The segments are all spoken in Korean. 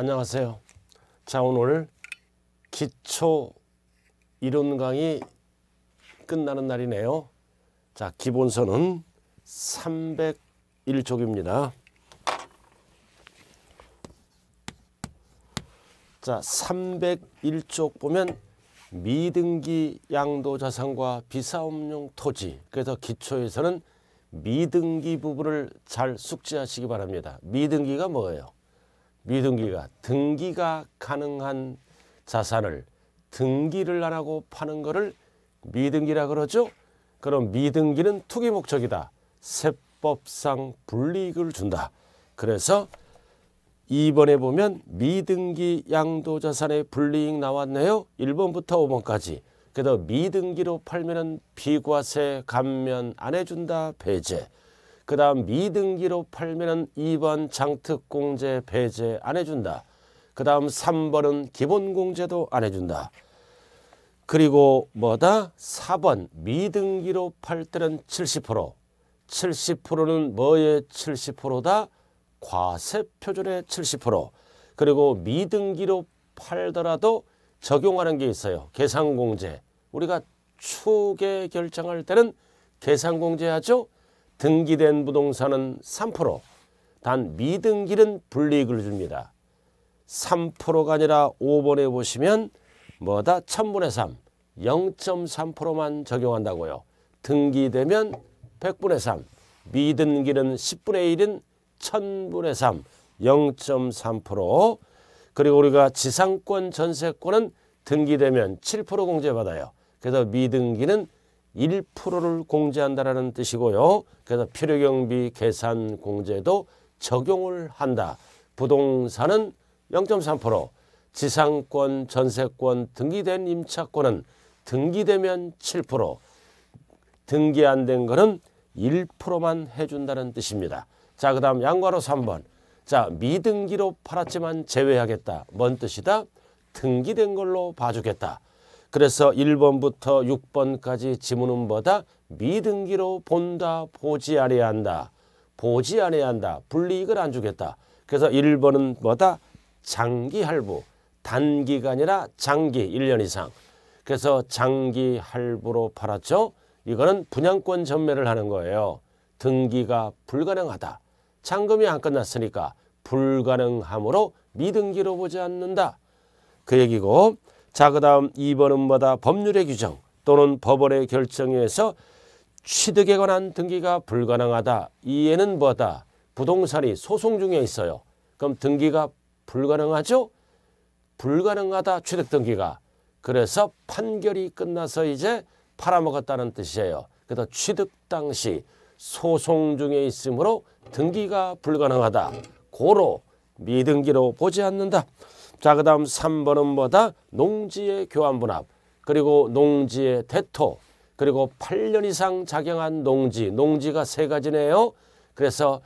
안녕하세요. 자 오늘 기초 이론 강의 끝나는 날이네요. 자 기본서는 301쪽입니다. 자 301쪽 보면 미등기 양도 자산과 비사업용 토지 그래서 기초에서는 미등기 부분을 잘 숙지하시기 바랍니다. 미등기가 뭐예요? 미등기가 등기가 가능한 자산을 등기를 안 하고 파는 거를 미등기라 그러죠. 그럼 미등기는 투기 목적이다. 세법상 불이익을 준다. 그래서 2번에 보면 미등기 양도자산의 불이익 나왔네요. 1번부터 5번까지. 그래서 미등기로 팔면은 비과세 감면 안 해준다. 배제. 그 다음 미등기로 팔면은 2번 장특공제 배제 안 해준다. 그 다음 3번은 기본공제도 안 해준다. 그리고 뭐다? 4번 미등기로 팔 때는 70% 70%는 뭐의 70%다? 과세표준의 70% 그리고 미등기로 팔더라도 적용하는 게 있어요. 계산공제. 우리가 추계 결정할 때는 계산공제하죠. 등기된 부동산은 3%, 단 미등기는 불이익을 줍니다. 3%가 아니라 5번에 보시면 뭐다? 1000분의 3, 0.3%만 적용한다고요. 등기되면 100분의 3, 미등기는 10분의 1인 1000분의 3, 0.3% 그리고 우리가 지상권 전세권은 등기되면 7% 공제받아요. 그래서 미등기는 1%를 공제한다라는 뜻이고요. 그래서 필요경비 계산 공제도 적용을 한다. 부동산은 0.3%, 지상권, 전세권, 등기된 임차권은 등기되면 7%, 등기 안 된 거는 1%만 해준다는 뜻입니다. 자, 그 다음 양괄호 3번. 자, 미등기로 팔았지만 제외하겠다. 뭔 뜻이다? 등기된 걸로 봐주겠다. 그래서 1번부터 6번까지 지문은 뭐다? 미등기로 본다, 보지 않아야 한다. 보지 않아야 한다. 불리익을 안 주겠다. 그래서 1번은 뭐다? 장기 할부. 단기가 아니라 장기 1년 이상. 그래서 장기 할부로 팔았죠. 이거는 분양권 전매를 하는 거예요. 등기가 불가능하다. 잔금이 안 끝났으니까 불가능하므로 미등기로 보지 않는다. 그 얘기고 자, 그 다음 2번은 뭐다? 법률의 규정 또는 법원의 결정에 의해서 취득에 관한 등기가 불가능하다. 이에는 뭐다? 부동산이 소송 중에 있어요. 그럼 등기가 불가능하죠? 불가능하다 취득 등기가. 그래서 판결이 끝나서 이제 팔아먹었다는 뜻이에요. 그래서 취득 당시 소송 중에 있으므로 등기가 불가능하다. 고로 미등기로 보지 않는다. 자, 그 다음 3번은 뭐다? 농지의 교환분합, 그리고 농지의 대토, 그리고 8년 이상 작용한 농지, 농지가 세 가지네요. 그래서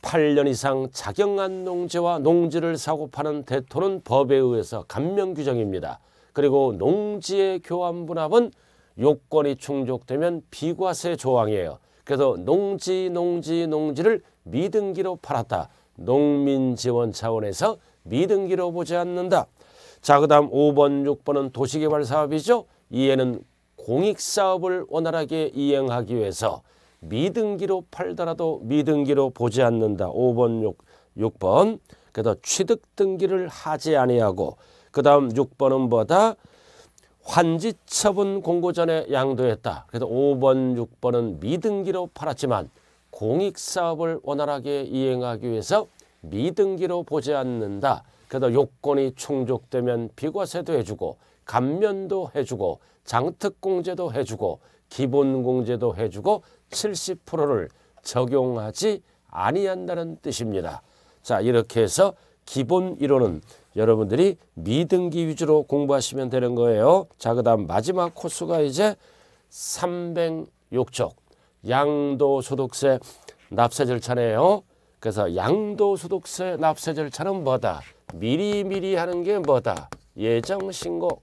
8년 이상 작용한 농지와 농지를 사고 파는 대토는 법에 의해서 감면 규정입니다. 그리고 농지의 교환분합은 요건이 충족되면 비과세 조항이에요. 그래서 농지, 농지, 농지를 미등기로 팔았다. 농민지원 차원에서 미등기로 보지 않는다. 자, 그 다음 5번, 6번은 도시개발 사업이죠. 이에는 공익사업을 원활하게 이행하기 위해서 미등기로 팔더라도 미등기로 보지 않는다. 5번, 6, 6번. 그래서 취득등기를 하지 아니하고 그 다음 6번은 뭐다? 환지 처분 공고 전에 양도했다. 그래서 5번, 6번은 미등기로 팔았지만 공익사업을 원활하게 이행하기 위해서 미등기로 보지 않는다. 그래서 요건이 충족되면 비과세도 해주고 감면도 해주고 장특공제도 해주고 기본공제도 해주고 70%를 적용하지 아니한다는 뜻입니다. 자 이렇게 해서 기본 이론은 여러분들이 미등기 위주로 공부하시면 되는 거예요. 자그 다음 마지막 코스가 이제 306쪽 양도소득세 납세 절차네요. 그래서 양도소득세 납세절차는 뭐다? 미리미리 하는 게 뭐다? 예정신고.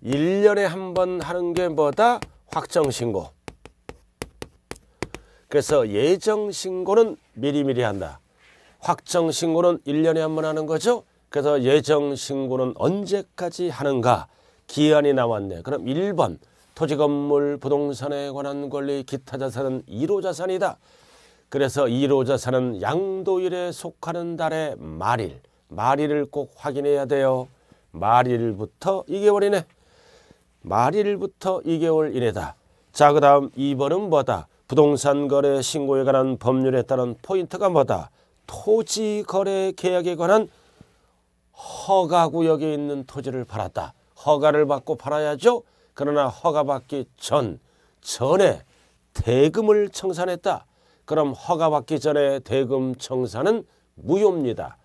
일년에 한 번 하는 게 뭐다? 확정신고. 그래서 예정신고는 미리미리 한다. 확정신고는 일년에 한 번 하는 거죠. 그래서 예정신고는 언제까지 하는가? 기한이 나왔네. 그럼 일 번 토지 건물 부동산에 관한 권리 기타 자산은 1호 자산이다. 그래서 이로자산은 양도일에 속하는 달의 말일, 말일을 꼭 확인해야 돼요. 말일부터 2개월이네. 말일부터 2개월 이내다. 자, 그 다음 2번은 뭐다? 부동산 거래 신고에 관한 법률에 따른 포인트가 뭐다? 토지 거래 계약에 관한 허가 구역에 있는 토지를 팔았다. 허가를 받고 팔아야죠. 그러나 허가 받기 전, 전에 대금을 청산했다. 그럼 허가받기 전에 대금 청산은 무효입니다.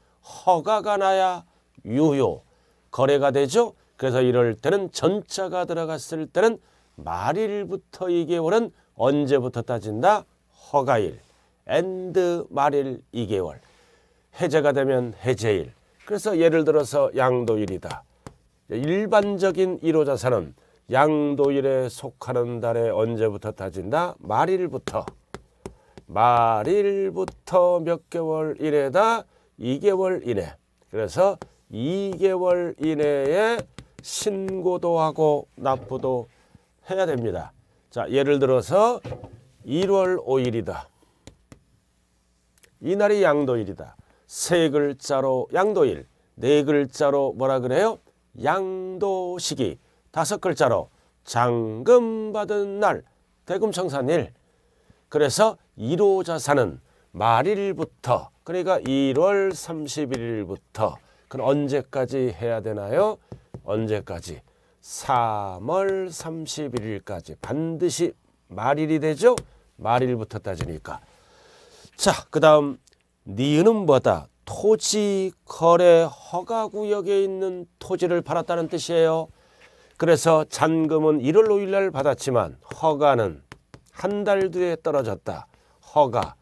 허가가 나야 유효 거래가 되죠. 그래서 이럴 때는 전자가 들어갔을 때는 말일부터 2개월은 언제부터 따진다? 허가일, 엔드 말일 2개월. 해제가 되면 해제일. 그래서 예를 들어서 양도일이다. 일반적인 1호 자산은 양도일에 속하는 달에 언제부터 따진다? 말일부터. 말일부터 몇 개월 이내다 2개월 이내 그래서 2개월 이내에 신고도 하고 납부도 해야 됩니다. 자 예를 들어서 1월 5일이다. 이날이 양도일이다. 세 글자로 양도일, 네 글자로 뭐라 그래요? 양도시기, 다섯 글자로 장금 받은 날, 대금 청산일. 그래서 1호 자산은 말일부터 그러니까 1월 31일부터 그럼 언제까지 해야 되나요? 언제까지? 3월 31일까지 반드시 말일이 되죠? 말일부터 따지니까 자그 다음 니은은 뭐다? 토지 거래 허가 구역에 있는 토지를 팔았다는 뜻이에요. 그래서 잔금은 1월 5일 날 받았지만 허가는 한 달 뒤에 떨어졌다. 허가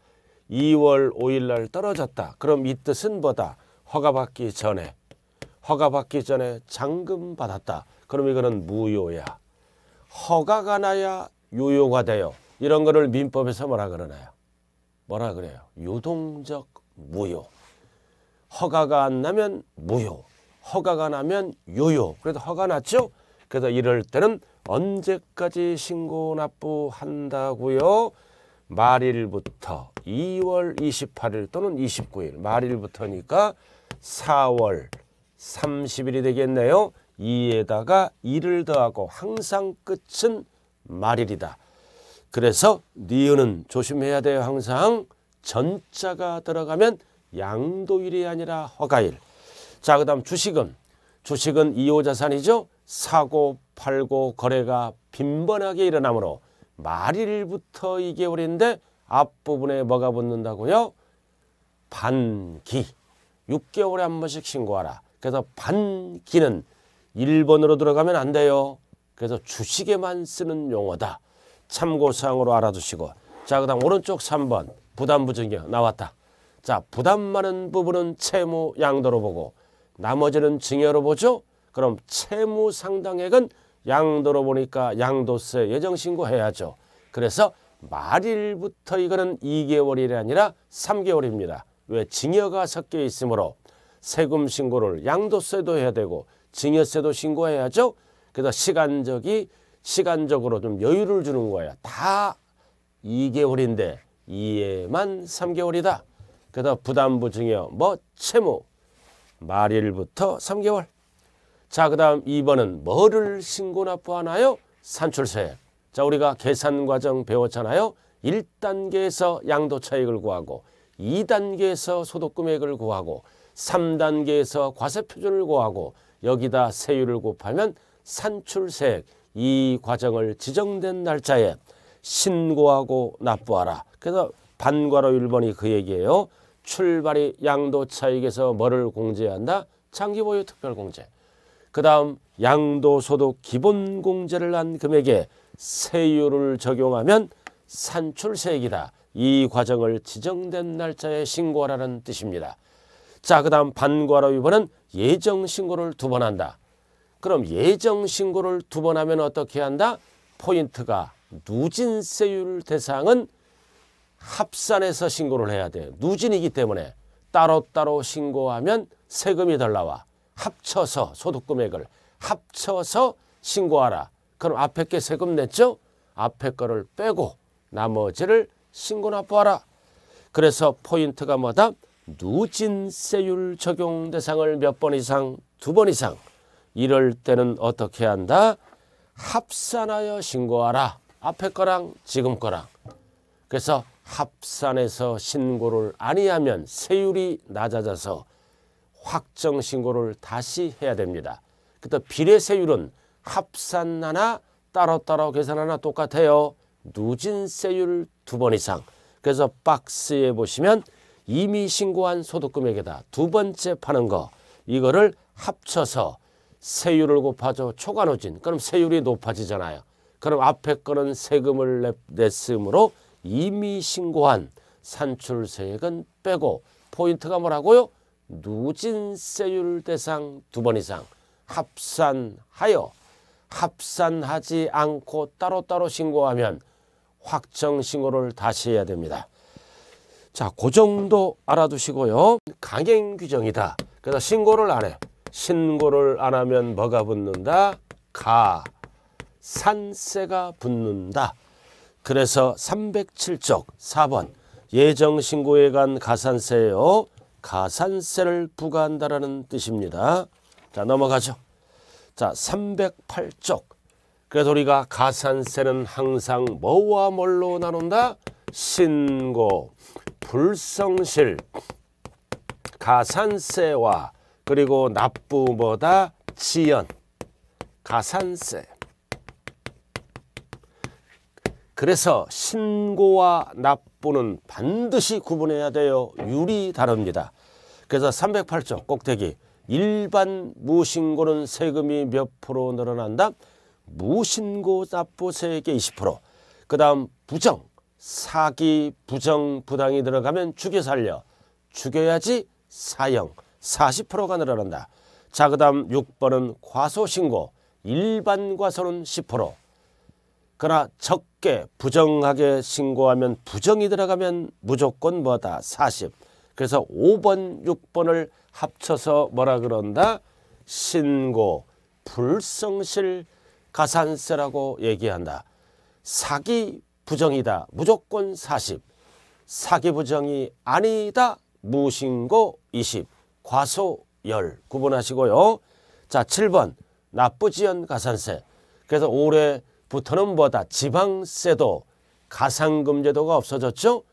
2월 5일 날 떨어졌다. 그럼 이 뜻은 뭐다? 허가받기 전에 허가받기 전에 잔금 받았다. 그럼 이거는 무효야. 허가가 나야 유효가 돼요. 이런 거를 민법에서 뭐라 그러나요? 뭐라 그래요? 유동적 무효. 허가가 안 나면 무효. 허가가 나면 유효. 그래도 허가 났죠? 그래서 이럴 때는 언제까지 신고 납부한다고요? 말일부터 2월 28일 또는 29일 말일부터니까 4월 30일이 되겠네요. 2에다가 2를 더하고 항상 끝은 말일이다. 그래서 니은은 조심해야 돼요. 항상 전자가 들어가면 양도일이 아니라 허가일. 자, 그 다음 주식은 주식은 이호자산이죠. 사고 팔고 거래가 빈번하게 일어나므로 말일부터 2개월인데 앞부분에 뭐가 붙는다고요? 반기. 6개월에 한 번씩 신고하라. 그래서 반기는 1번으로 들어가면 안 돼요. 그래서 주식에만 쓰는 용어다. 참고사항으로 알아두시고 자, 그 다음 오른쪽 3번 부담부증경 나왔다. 자, 부담 많은 부분은 채무 양도로 보고 나머지는 증여로 보죠. 그럼 채무 상당액은 양도로 보니까 양도세 예정 신고해야죠. 그래서 말일부터 이거는 2개월이 아니라 3개월입니다. 왜 증여가 섞여 있으므로 세금 신고를 양도세도 해야 되고 증여세도 신고해야죠. 그래서 시간적이 시간적으로 좀 여유를 주는 거예요. 다 2개월인데 이에만 3개월이다. 그래서 부담부 증여 뭐 채무 말일부터 3개월 자, 그 다음 2번은 뭐를 신고 납부하나요? 산출세. 자, 우리가 계산 과정 배웠잖아요. 1단계에서 양도 차익을 구하고 2단계에서 소득 금액을 구하고 3단계에서 과세 표준을 구하고 여기다 세율을 곱하면 산출세액 이 과정을 지정된 날짜에 신고하고 납부하라. 그래서 반괄호 1번이 그 얘기예요. 출발이 양도 차익에서 뭐를 공제한다? 장기 보유 특별 공제. 그 다음 양도소득 기본공제를 한 금액에 세율을 적용하면 산출세액이다. 이 과정을 지정된 날짜에 신고하라는 뜻입니다. 자, 그 다음 반과로 위반은 예정신고를 두 번 한다. 그럼 예정신고를 두 번 하면 어떻게 한다? 포인트가 누진세율 대상은 합산해서 신고를 해야 돼요. 누진이기 때문에 따로따로 신고하면 세금이 덜 나와. 합쳐서 소득 금액을 합쳐서 신고하라. 그럼 앞에 게 세금 냈죠? 앞에 거를 빼고 나머지를 신고 납부하라. 그래서 포인트가 뭐다? 누진세율 적용 대상을 몇 번 이상, 두 번 이상. 이럴 때는 어떻게 한다? 합산하여 신고하라. 앞에 거랑 지금 거랑. 그래서 합산해서 신고를 아니하면 세율이 낮아져서 확정 신고를 다시 해야 됩니다. 그때 비례세율은 합산하나 따로따로 계산하나 똑같아요. 누진세율 두 번 이상. 그래서 박스에 보시면 이미 신고한 소득금액에다 두 번째 파는 거 이거를 합쳐서 세율을 곱하죠. 초과누진. 그럼 세율이 높아지잖아요. 그럼 앞에 거는 세금을 냈으므로 이미 신고한 산출세액은 빼고 포인트가 뭐라고요? 누진세율 대상 두 번 이상 합산하여 합산하지 않고 따로따로 신고하면 확정 신고를 다시 해야 됩니다. 자, 그 정도 알아두시고요. 강행 규정이다. 그래서 신고를 안 해. 신고를 안 하면 뭐가 붙는다? 가. 산세가 붙는다. 그래서 307쪽 4번 예정신고에 관 가산세요. 가산세를 부과한다라는 뜻입니다. 자 넘어가죠. 자 308쪽. 그래서 우리가 가산세는 항상 뭐와 뭘로 나눈다? 신고, 불성실, 가산세와 그리고 납부보다 지연, 가산세. 그래서 신고와 납부는 반드시 구분해야 돼요. 유리 다릅니다. 그래서 308조 꼭대기 일반 무신고는 세금이 몇 프로 늘어난다? 무신고 납부 세액의 20%. 그 다음 부정, 사기, 부정, 부당이 들어가면 죽여 살려. 죽여야지 사형. 40%가 늘어난다. 자, 그 다음 6번은 과소신고. 일반 과소는 10%. 그러나 적게 부정하게 신고하면 부정이 들어가면 무조건 뭐다 40 그래서 5번 6번을 합쳐서 뭐라 그런다 신고 불성실 가산세라고 얘기한다 사기 부정이다 무조건 40 사기 부정이 아니다 무신고 20 과소 10 구분하시고요 자 7번 나쁘지연 가산세 그래서 올해 부터는 뭐다 지방세도 가산금 제도가 없어졌죠.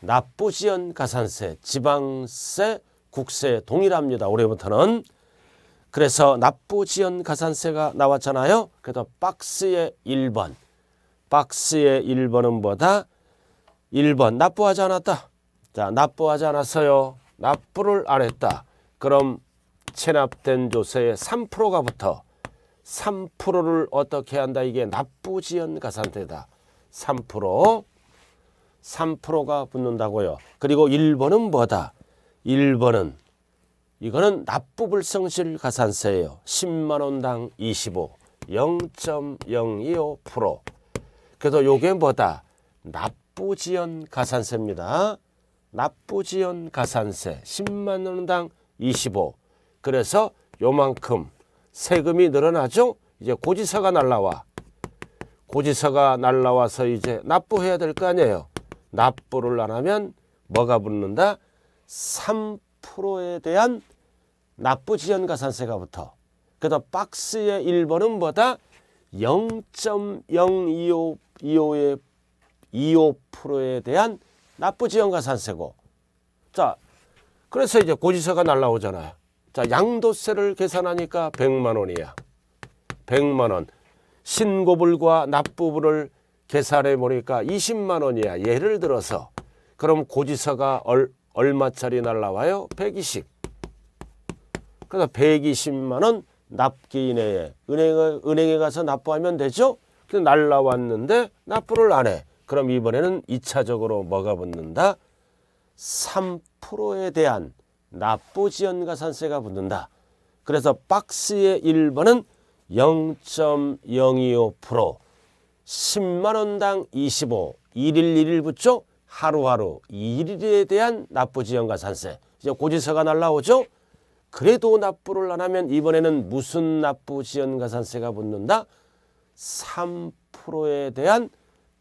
납부시연 가산세, 지방세, 국세 동일합니다. 올해부터는. 그래서 납부지연 가산세가 나왔잖아요. 그래서 박스의 1번. 박스의 1번은 뭐다? 1번 납부하지 않았다. 자, 납부하지 않았어요. 납부를 안 했다. 그럼 체납된 조세의 3%가 붙어 3%를 어떻게 한다 이게 납부지연 가산태다. 3% 3%가 붙는다고요. 그리고 1번은 뭐다? 1번은 이거는 납부불성실 가산세예요. 10만원당 25 0.025% 그래서 요게 뭐다? 납부지연 가산세입니다. 납부지연 가산세 10만원당 25 그래서 요만큼 세금이 늘어나죠. 이제 고지서가 날라와. 고지서가 날라와서 이제 납부해야 될 거 아니에요. 납부를 안 하면 뭐가 붙는다? 3%에 대한 납부 지연 가산세가 붙어. 그다 박스의 1번은 뭐다? 0.025의 25%에 대한 납부 지원 가산세고. 자, 그래서 이제 고지서가 날라오잖아요. 자, 양도세를 계산하니까 100만 원이야. 100만 원. 신고불과 납부불을 계산해 보니까 20만 원이야. 예를 들어서 그럼 고지서가 얼, 얼마짜리 날라와요? 120. 그래서 120만 원 납기인에 은행에 은행에 가서 납부하면 되죠. 근데 날라왔는데 납부를 안 해. 그럼 이번에는 2차적으로 뭐가 붙는다? 3%에 대한 납부지연가 산세가 붙는다. 그래서 박스의 1번은 0.025% 10만원당 25 1일 1일 붙죠? 하루하루 1일에 대한 납부지연가 산세 이제 고지서가 날라오죠? 그래도 납부를 안 하면 이번에는 무슨 납부지연가 산세가 붙는다? 3%에 대한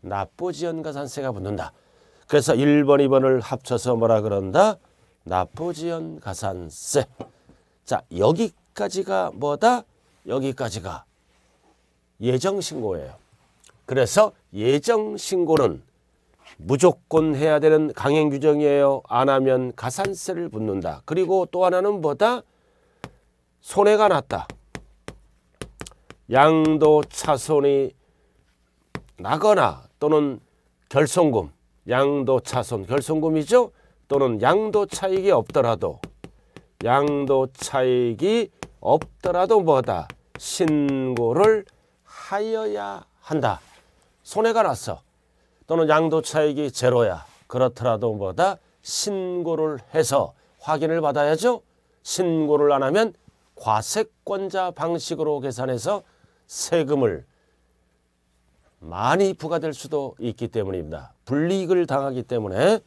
납부지연가 산세가 붙는다. 그래서 1번, 2번을 합쳐서 뭐라 그런다? 나포지언 가산세. 자, 여기까지가 뭐다? 여기까지가 예정신고예요. 그래서 예정신고는 무조건 해야 되는 강행규정이에요. 안 하면 가산세를 붙는다. 그리고 또 하나는 뭐다? 손해가 났다. 양도 차손이 나거나 또는 결손금, 양도 차손, 결손금이죠. 또는 양도 차익이 없더라도 양도 차익이 없더라도 뭐다 신고를 하여야 한다 손해가 났어 또는 양도 차익이 제로야 그렇더라도 뭐다 신고를 해서 확인을 받아야죠 신고를 안 하면 과세권자 방식으로 계산해서 세금을 많이 부과될 수도 있기 때문입니다. 불이익을 당하기 때문에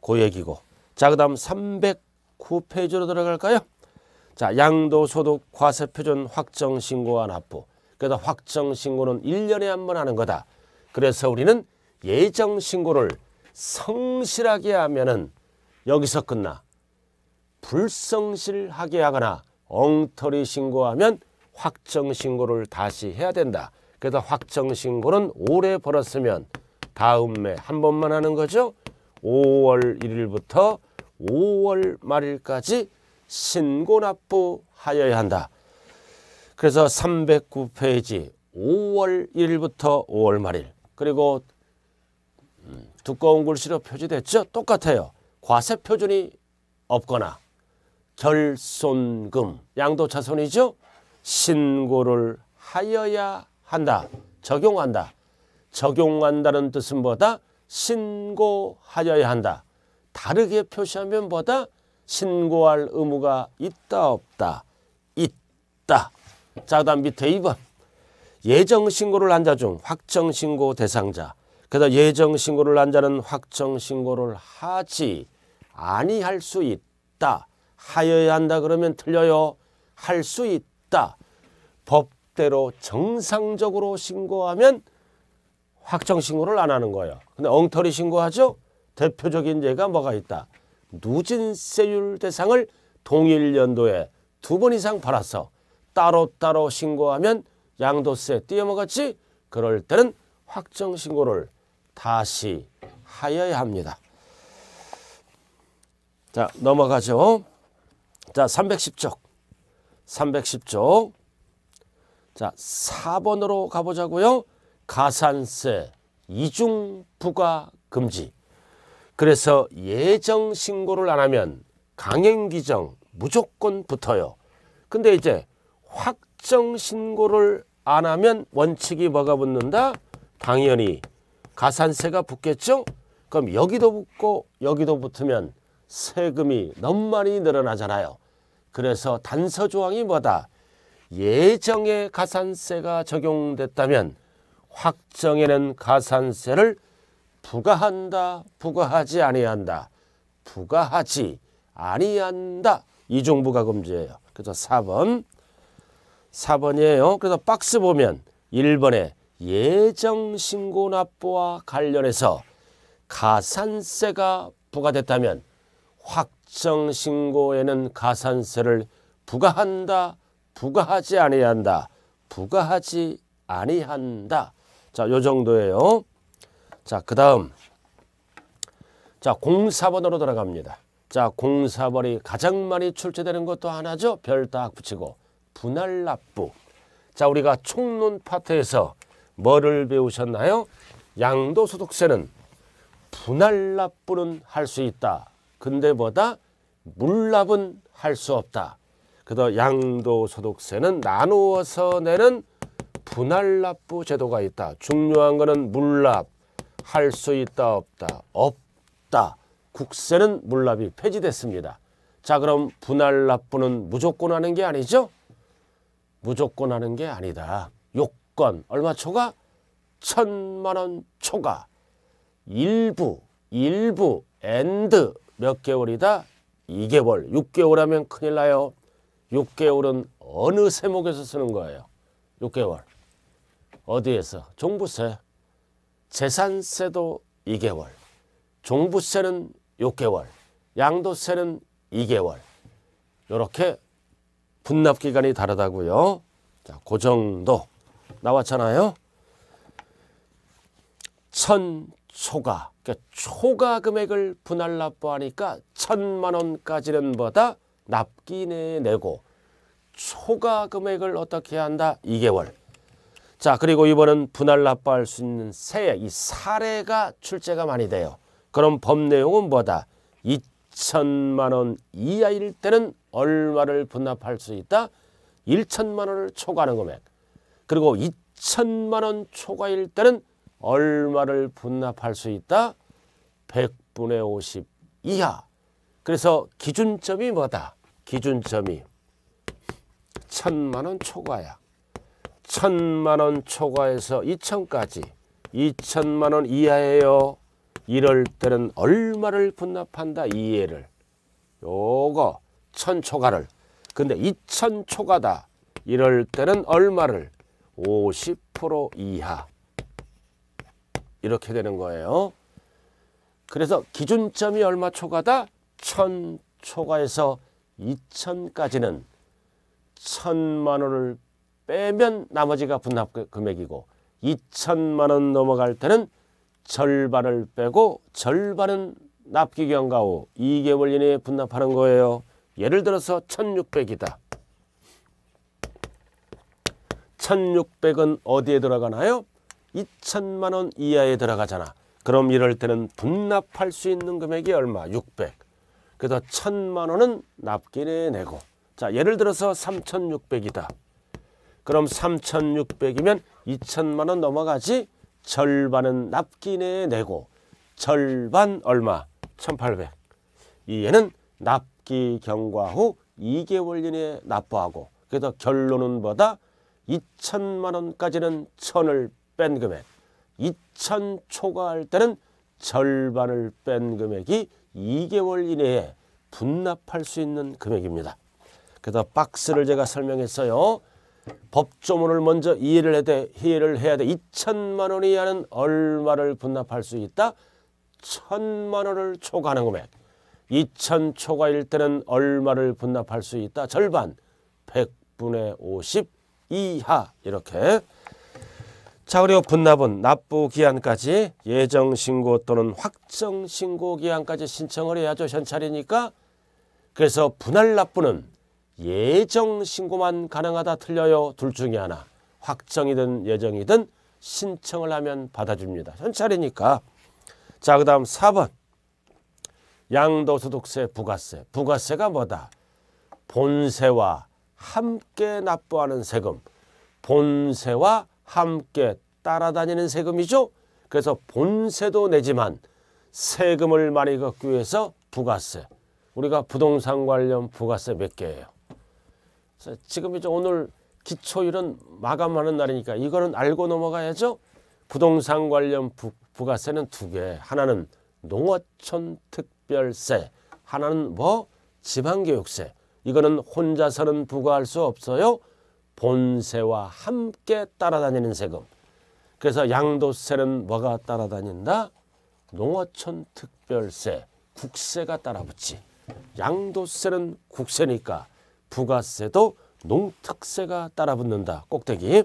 고그 얘기고 자그 다음 309페이지로 들어갈까요? 자 양도소득 과세표준 확정신고와 납부 그래서 확정신고는 1년에 한 번 하는 거다. 그래서 우리는 예정신고를 성실하게 하면은 여기서 끝나 불성실하게 하거나 엉터리 신고하면 확정신고를 다시 해야 된다. 그래서 확정신고는 오래 벌었으면 다음에 한 번만 하는 거죠. 5월 1일부터 5월 말일까지 신고 납부하여야 한다. 그래서 309페이지 5월 1일부터 5월 말일 그리고 음, 두꺼운 글씨로 표지됐죠? 똑같아요. 과세 표준이 없거나 결손금, 양도차손이죠? 신고를 하여야 한다. 적용한다. 적용한다는 뜻은 뭐다? 신고하여야 한다. 다르게 표시하면 뭐다 신고할 의무가 있다 없다 있다. 자 다음 밑에 2번 예정신고를 한 자 중 확정신고 대상자 그래서 예정신고를 한 자는 확정신고를 하지 아니할 수 있다. 하여야 한다 그러면 틀려요. 할 수 있다. 법대로 정상적으로 신고하면 확정 신고를 안 하는 거예요. 근데 엉터리 신고하죠. 대표적인 예가 뭐가 있다. 누진세율 대상을 동일 연도에 두 번 이상 팔아서 따로따로 신고하면 양도세 뛰어먹었지 그럴 때는 확정 신고를 다시 하여야 합니다. 자 넘어가죠. 자 310쪽 310쪽 자 4번으로 가보자고요. 가산세, 이중 부과 금지. 그래서 예정 신고를 안 하면 강행 기정 무조건 붙어요. 근데 이제 확정 신고를 안 하면 원칙이 뭐가 붙는다? 당연히 가산세가 붙겠죠? 그럼 여기도 붙고 여기도 붙으면 세금이 너무 많이 늘어나잖아요. 그래서 단서 조항이 뭐다? 예정의 가산세가 적용됐다면 확정해낸 가산세를 부과한다 부과하지 아니한다 부과하지 아니한다 이종부가금제예요. 그래서 4번 4번이에요. 그래서 박스 보면 1번에 예정신고 납부와 관련해서 가산세가 부과됐다면 확정신고에는 가산세를 부과한다 부과하지 아니한다 부과하지 아니한다 자, 요 정도예요. 자, 그 다음. 자, 04번으로 돌아갑니다. 자, 04번이 가장 많이 출제되는 것도 하나죠. 별딱 붙이고. 분할 납부. 자, 우리가 총론 파트에서 뭐를 배우셨나요? 양도소득세는 분할 납부는 할 수 있다. 근데 뭐다? 물납은 할 수 없다. 그래서 양도소득세는 나누어서 내는 분할납부 제도가 있다. 중요한 거는 물납. 할 수 있다 없다. 없다. 국세는 물납이 폐지됐습니다. 자 그럼 분할납부는 무조건 하는 게 아니죠? 무조건 하는 게 아니다. 요건 얼마 초과? 천만 원 초과. 일부, 일부, 엔드 몇 개월이다? 2개월, 6개월 하면 큰일 나요. 6개월은 어느 세목에서 쓰는 거예요? 6개월. 어디에서? 종부세. 재산세도 2개월. 종부세는 6개월. 양도세는 2개월. 이렇게 분납 기간이 다르다고요. 자, 그 정도 나왔잖아요. 천 초과, 그러니까 초과 금액을 분할 납부하니까 천만 원까지는 뭐다 납기 내 내고 초과 금액을 어떻게 한다? 2개월. 자 그리고 이번은 분할 납부할 수 있는 세액 이 사례가 출제가 많이 돼요. 그럼 법 내용은 뭐다? 2천만 원 이하일 때는 얼마를 분납할 수 있다? 1천만 원을 초과하는 금액. 그리고 2천만 원 초과일 때는 얼마를 분납할 수 있다? 100분의 50 이하. 그래서 기준점이 뭐다? 기준점이 천만 원 초과야. 천만 원 초과해서 2천까지 2천만 원 이하예요. 이럴 때는 얼마를 분납한다 이해를 요거 천 초과를 근데 2천 초과다 이럴 때는 얼마를 50% 이하 이렇게 되는 거예요 그래서 기준점이 얼마 초과다 천 초과에서 2천까지는 천만 원을 빼면 나머지가 분납 그 금액이고 2천만 원 넘어갈 때는 절반을 빼고 절반은 납기 경과 후 2개월 이내에 분납하는 거예요. 예를 들어서 1600이다. 1600은 어디에 들어가나요? 2천만 원 이하에 들어가잖아. 그럼 이럴 때는 분납할 수 있는 금액이 얼마? 600. 그래서 1 0 0 0만 원은 납기에 내고 자 예를 들어서 3,600이다. 그럼 3,600이면 2천만 원 넘어가지 절반은 납기 내에 내고 절반 얼마? 1,800. 이 얘는 납기 경과 후 2개월 이내에 납부하고 그래서 결론은 뭐다? 2천만 원까지는 천을 뺀 금액 2천 초과할 때는 절반을 뺀 금액이 2개월 이내에 분납할 수 있는 금액입니다. 그래서 박스를 제가 설명했어요. 법조문을 먼저 이해를 해야 돼. 이해를 해야 돼. 2천만 원 이하는 얼마를 분납할 수 있다? 천만 원을 초과하는 금액. 2천 초과일 때는 얼마를 분납할 수 있다? 절반. 100분의 50 이하 이렇게. 자 그리고 분납은 납부 기한까지 예정 신고 또는 확정 신고 기한까지 신청을 해야죠 현찰이니까 그래서 분할 납부는 예정 신고만 가능하다 틀려요. 둘 중에 하나. 확정이든 예정이든 신청을 하면 받아줍니다. 현찰이니까. 자, 그 다음 4번. 양도소득세 부가세. 부가세가 뭐다? 본세와 함께 납부하는 세금. 본세와 함께 따라다니는 세금이죠. 그래서 본세도 내지만 세금을 많이 걷기 위해서 부가세. 우리가 부동산 관련 부가세 몇 개예요? 지금 이제 오늘 기초일은 마감하는 날이니까 이거는 알고 넘어가야죠. 부동산 관련 부, 부가세는 두 개. 하나는 농어촌 특별세. 하나는 뭐? 지방교육세. 이거는 혼자서는 부과할 수 없어요. 본세와 함께 따라다니는 세금. 그래서 양도세는 뭐가 따라다닌다? 농어촌 특별세, 국세가 따라붙지. 양도세는 국세니까 부가세도 농특세가 따라붙는다. 꼭대기.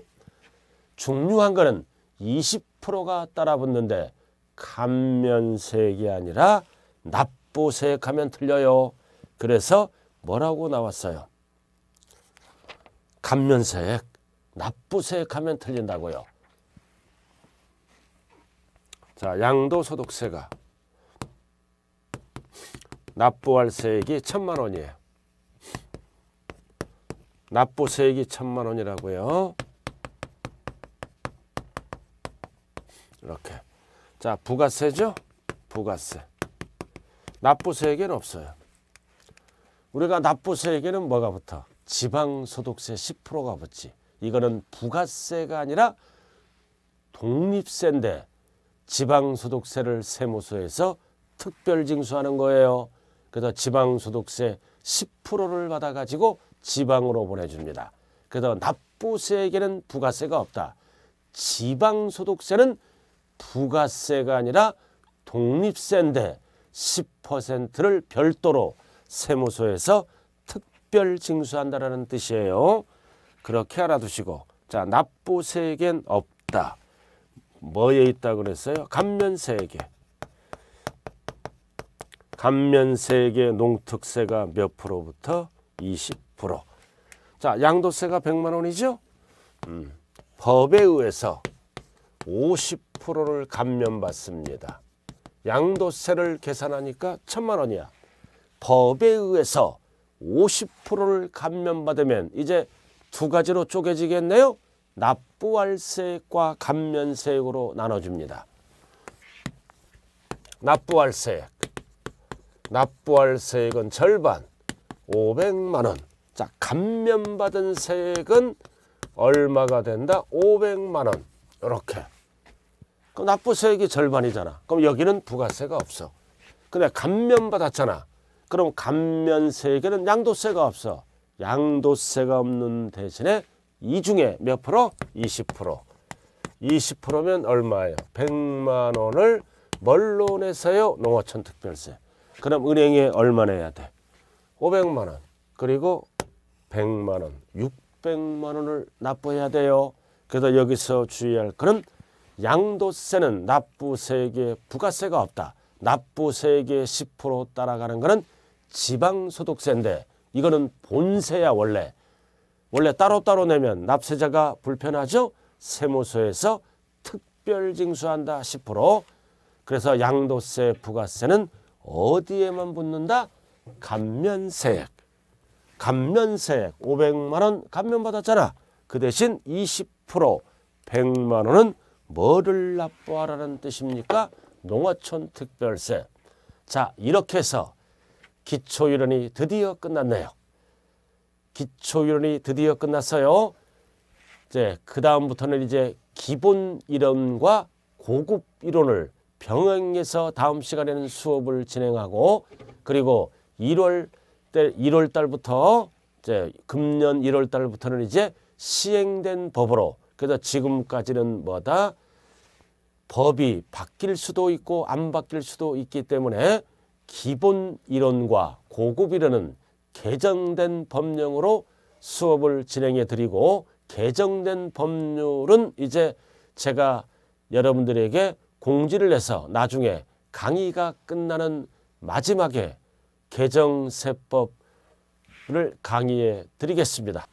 중요한 거는 20%가 따라붙는데 감면세액이 아니라 납부세액하면 틀려요. 그래서 뭐라고 나왔어요? 감면세액, 납부세액하면 틀린다고요. 자, 양도소득세가 납부할 세액이 천만 원이에요. 납부 세액이 천만 원이라고요. 이렇게. 자, 부가세죠? 부가세. 납부세액에는 없어요. 우리가 납부세액에는 뭐가 붙어? 지방소득세 10%가 붙지. 이거는 부가세가 아니라 독립세인데 지방소득세를 세무서에서 특별징수하는 거예요. 그래서 지방소득세 10%를 받아가지고 지방으로 보내줍니다. 그래서 납부세에게는 부가세가 없다. 지방소득세는 부가세가 아니라 독립세인데 10%를 별도로 세무서에서 특별 징수한다라 뜻이에요. 그렇게 알아두시고 자 납부세에겐 없다. 뭐에 있다 그랬어요? 감면세에게. 감면세에게 농특세가 몇 프로부터 자, 양도세가 100만 원이죠? 음, 법에 의해서 50%를 감면받습니다. 양도세를 계산하니까 천만 원이야. 법에 의해서 50%를 감면받으면 이제 두 가지로 쪼개지겠네요. 납부할세액과 감면세액으로 나눠줍니다. 납부할세액. 납부할세액은 절반 500만 원. 자, 감면받은 세액은 얼마가 된다? 500만 원. 이렇게. 그럼 납부세액이 절반이잖아. 그럼 여기는 부가세가 없어. 근데 감면받았잖아. 그럼 감면세액에는 양도세가 없어. 양도세가 없는 대신에 이 중에 몇 프로? 20%. 20%면 얼마예요? 100만 원을 뭘로 내서요 농어촌 특별세. 그럼 은행에 얼마 내야 돼? 500만 원. 그리고 100만 원, 600만 원을 납부해야 돼요. 그래서 여기서 주의할 것은 양도세는 납부세액에 부가세가 없다. 납부세액의 10% 따라가는 것은 지방소득세인데 이거는 본세야 원래. 원래 따로따로 내면 납세자가 불편하죠. 세무서에서 특별징수한다 10% 그래서 양도세 부가세는 어디에만 붙는다? 감면세액. 감면세 500만 원 감면 받았잖아. 그 대신 20% 100만 원은 뭐를 납부하라는 뜻입니까? 농어촌 특별세. 자 이렇게 해서 기초이론이 드디어 끝났네요. 기초이론이 드디어 끝났어요. 이제 그 다음부터는 이제 기본 이론과 고급 이론을 병행해서 다음 시간에는 수업을 진행하고 그리고 1월 때 1월 달부터 이제 금년 1월 달부터는 이제 시행된 법으로 그래서 지금까지는 뭐다 법이 바뀔 수도 있고 안 바뀔 수도 있기 때문에 기본 이론과 고급 이론은 개정된 법령으로 수업을 진행해 드리고 개정된 법률은 이제 제가 여러분들에게 공지를 해서 나중에 강의가 끝나는 마지막에 개정세법을 강의해 드리겠습니다.